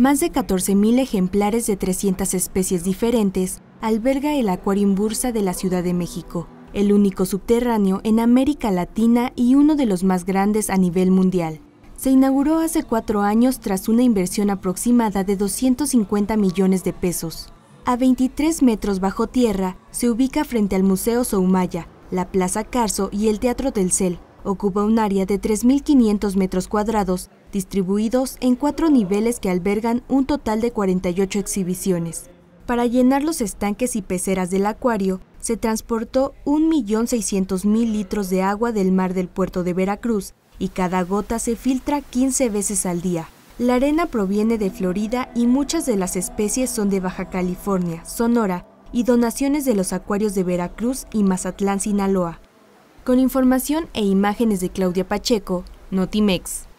Más de 14.000 ejemplares de 300 especies diferentes alberga el Aquarium Bursa de la Ciudad de México, el único subterráneo en América Latina y uno de los más grandes a nivel mundial. Se inauguró hace cuatro años tras una inversión aproximada de 250 millones de pesos. A 23 metros bajo tierra se ubica frente al Museo Soumaya, la Plaza Carso y el Teatro del Cel, Ocupa un área de 3.500 metros cuadrados, distribuidos en cuatro niveles que albergan un total de 48 exhibiciones. Para llenar los estanques y peceras del acuario, se transportó 1.600.000 litros de agua del mar del puerto de Veracruz y cada gota se filtra 15 veces al día. La arena proviene de Florida y muchas de las especies son de Baja California, Sonora y donaciones de los acuarios de Veracruz y Mazatlán, Sinaloa. Con información e imágenes de Claudia Pacheco, Notimex.